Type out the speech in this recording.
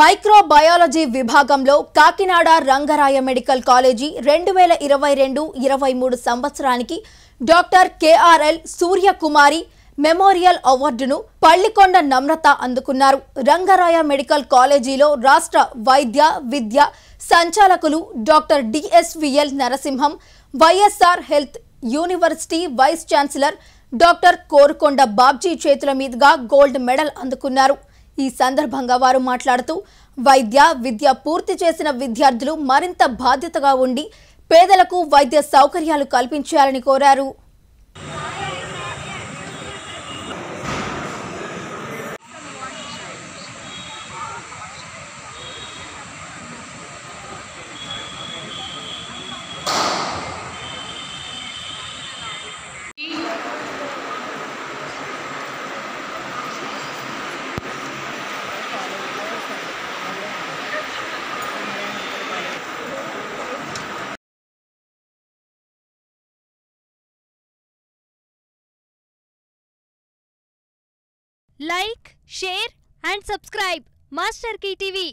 microbiology విభాగంలో Kakinada Rangaraya medical college రెండు వేల ఇరవై రెండు ఇరవై మూడు సంవత్సరానికి డాక్టర్ కేఆర్ఎల్ సూర్యకుమారి మెమోరియల్ అవార్డును పళ్లికొండ నమ్రత అందుకున్నారు రంగరాయ మెడికల్ కాలేజీలో రాష్ట్ర వైద్య విద్య సంచాలకులు doctor D S V L Narasimham Y S R health university vice chancellor doctor Korukonda Babji చేతుల మీదుగా గోల్డ్ మెడల్ అందుకున్నారు ఈ సందర్భంగా వారు మాట్లాడుతూ వైద్య విద్య పూర్తి చేసిన విద్యార్థులు మరింత బాధ్యతగా ఉండి పేదలకు వైద్య సౌకర్యాలు కల్పించాలని కోరారు like share and subscribe master की टीवी